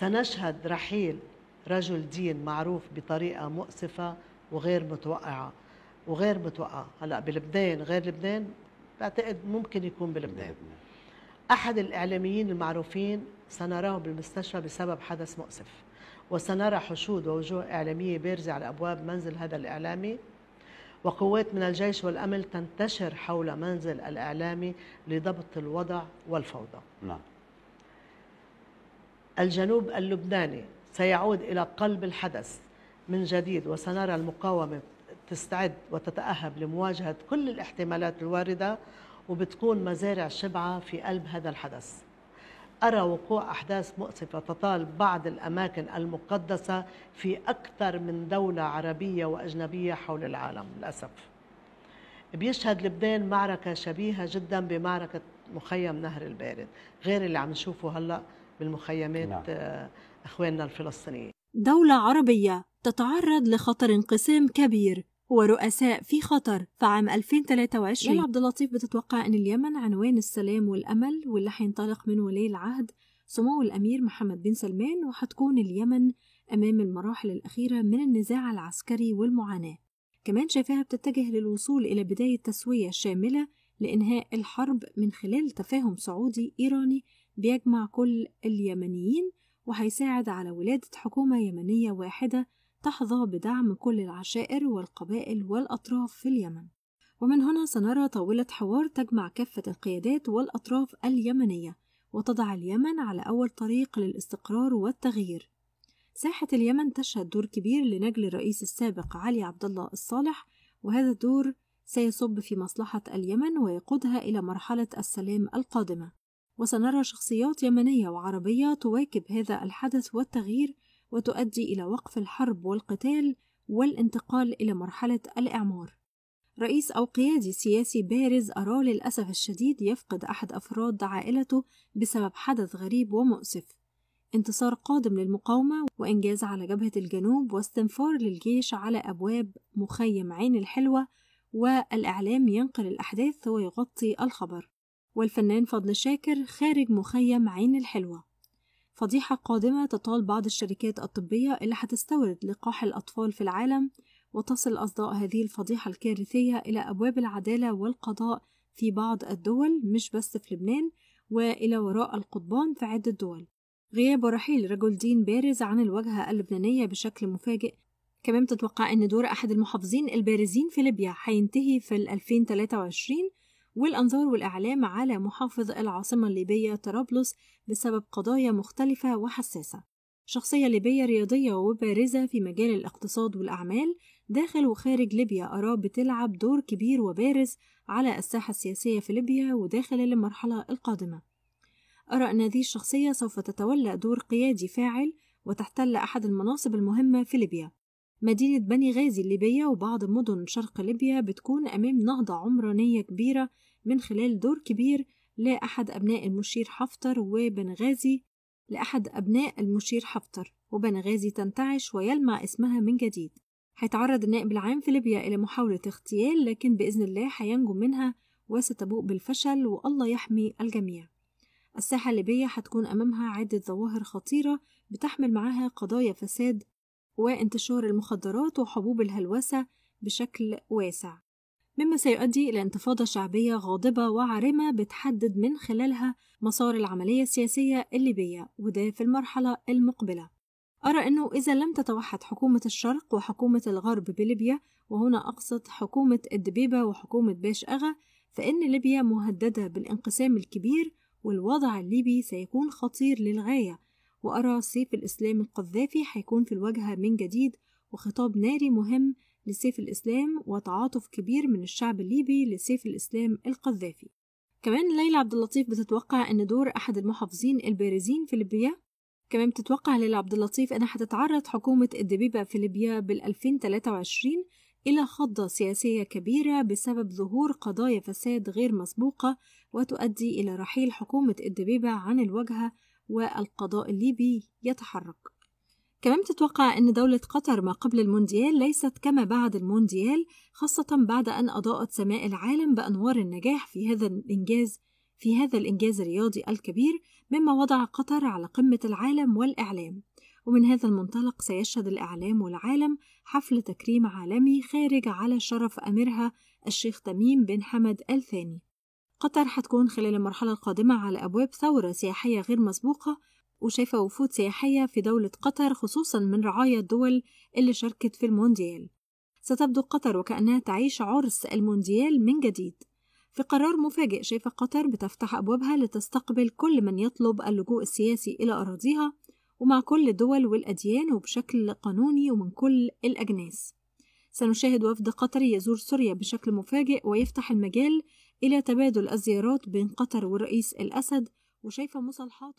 سنشهد رحيل رجل دين معروف بطريقة مؤسفة وغير متوقعة وغير متوقعة هلا بلبنان غير لبنان بعتقد ممكن يكون بلبنان أحد الإعلاميين المعروفين سنراه بالمستشفى بسبب حدث مؤسف وسنرى حشود ووجوه إعلامية بارزة على أبواب منزل هذا الإعلامي وقوات من الجيش والأمن تنتشر حول منزل الإعلامي لضبط الوضع والفوضى نعم الجنوب اللبناني سيعود إلى قلب الحدث من جديد وسنرى المقاومة تستعد وتتأهب لمواجهة كل الاحتمالات الواردة وبتكون مزارع شبعة في قلب هذا الحدث أرى وقوع أحداث مؤسفة تطال بعض الأماكن المقدسة في أكثر من دولة عربية وأجنبية حول العالم للأسف بيشهد لبنان معركة شبيهة جدا بمعركة مخيم نهر البارد غير اللي عم نشوفه هلأ بالمخيمات نعم. آه، اخواننا الفلسطينيين. دولة عربية تتعرض لخطر انقسام كبير ورؤساء في خطر في عام 2023 ليلى عبد اللطيف بتتوقع ان اليمن عنوان السلام والامل واللي هينطلق من ولي العهد سمو الامير محمد بن سلمان وهتكون اليمن امام المراحل الاخيره من النزاع العسكري والمعاناه كمان شايفاها بتتجه للوصول الى بدايه تسويه شامله لانهاء الحرب من خلال تفاهم سعودي ايراني بيجمع كل اليمنيين وهيساعد على ولادة حكومة يمنية واحدة تحظى بدعم كل العشائر والقبائل والأطراف في اليمن ومن هنا سنرى طاولة حوار تجمع كافة القيادات والأطراف اليمنية وتضع اليمن على أول طريق للاستقرار والتغيير ساحة اليمن تشهد دور كبير لنجل الرئيس السابق علي عبد الله الصالح وهذا الدور سيصب في مصلحة اليمن ويقودها إلى مرحلة السلام القادمة وسنرى شخصيات يمنية وعربية تواكب هذا الحدث والتغيير وتؤدي إلى وقف الحرب والقتال والانتقال إلى مرحلة الإعمار. رئيس أو قيادي سياسي بارز أراه للأسف الشديد يفقد أحد أفراد عائلته بسبب حدث غريب ومؤسف. انتصار قادم للمقاومة وإنجاز على جبهة الجنوب واستنفار للجيش على أبواب مخيم عين الحلوة والإعلام ينقل الأحداث ويغطي الخبر. والفنان فضل شاكر خارج مخيم عين الحلوة فضيحة قادمة تطال بعض الشركات الطبية اللي هتستورد لقاح الأطفال في العالم وتصل أصداء هذه الفضيحة الكارثية إلى أبواب العدالة والقضاء في بعض الدول مش بس في لبنان وإلى وراء القضبان في عدة دول غياب ورحيل رجل دين بارز عن الواجهة اللبنانية بشكل مفاجئ كمان تتوقع أن دور أحد المحافظين البارزين في ليبيا هينتهي في 2023 والأنظار والإعلام على محافظ العاصمة الليبية طرابلس بسبب قضايا مختلفة وحساسة شخصية ليبية رياضية وبارزة في مجال الاقتصاد والأعمال داخل وخارج ليبيا أراه بتلعب دور كبير وبارز على الساحة السياسية في ليبيا وداخل المرحلة القادمة أرى أن هذه الشخصية سوف تتولى دور قيادي فاعل وتحتل أحد المناصب المهمة في ليبيا مدينة بني غازي الليبية وبعض مدن شرق ليبيا بتكون أمام نهضة عمرانية كبيرة من خلال دور كبير لأحد أبناء المشير حفتر وبنغازي لأحد أبناء المشير حفتر وبنغازي تنتعش ويلمع اسمها من جديد هيتعرض النائب العام في ليبيا إلى محاولة اغتيال لكن بإذن الله هينجو منها وستبوء بالفشل والله يحمي الجميع الساحة الليبية هتكون أمامها عدة ظواهر خطيرة بتحمل معاها قضايا فساد وانتشار المخدرات وحبوب الهلوسة بشكل واسع مما سيؤدي إلى انتفاضة شعبية غاضبة وعارمة بتحدد من خلالها مسار العملية السياسية الليبية وده في المرحلة المقبلة أرى أنه إذا لم تتوحد حكومة الشرق وحكومة الغرب بليبيا وهنا أقصد حكومة الدبيبة وحكومة باش أغا فإن ليبيا مهددة بالانقسام الكبير والوضع الليبي سيكون خطير للغاية وأرى سيف الإسلام القذافي هيكون في الواجهة من جديد وخطاب ناري مهم لسيف الإسلام وتعاطف كبير من الشعب الليبي لسيف الإسلام القذافي كمان ليلى عبد اللطيف بتتوقع أن دور أحد المحافظين البارزين في ليبيا كمان بتتوقع ليلى عبد اللطيف أنها هتتعرض حكومة الدبيبة في ليبيا بال 2023 إلى خضة سياسية كبيرة بسبب ظهور قضايا فساد غير مسبوقة وتؤدي إلى رحيل حكومة الدبيبة عن الواجهة والقضاء الليبي يتحرك كمان تتوقع أن دولة قطر ما قبل المونديال ليست كما بعد المونديال خاصة بعد أن أضاءت سماء العالم بأنوار النجاح في هذا الإنجاز في هذا الإنجاز الرياضي الكبير مما وضع قطر على قمة العالم والإعلام ومن هذا المنطلق سيشهد الإعلام والعالم حفل تكريم عالمي خارج على شرف أميرها الشيخ تميم بن حمد الثاني قطر حتكون خلال المرحلة القادمة على أبواب ثورة سياحية غير مسبوقة وشايفة وفود سياحية في دولة قطر خصوصا من رعايا الدول اللي شاركت في المونديال ستبدو قطر وكأنها تعيش عرس المونديال من جديد في قرار مفاجئ شايفة قطر بتفتح أبوابها لتستقبل كل من يطلب اللجوء السياسي إلى أراضيها ومع كل الدول والأديان وبشكل قانوني ومن كل الأجناس سنشاهد وفد قطري يزور سوريا بشكل مفاجئ ويفتح المجال إلى تبادل الزيارات بين قطر والرئيس الأسد وشايفة مصالحات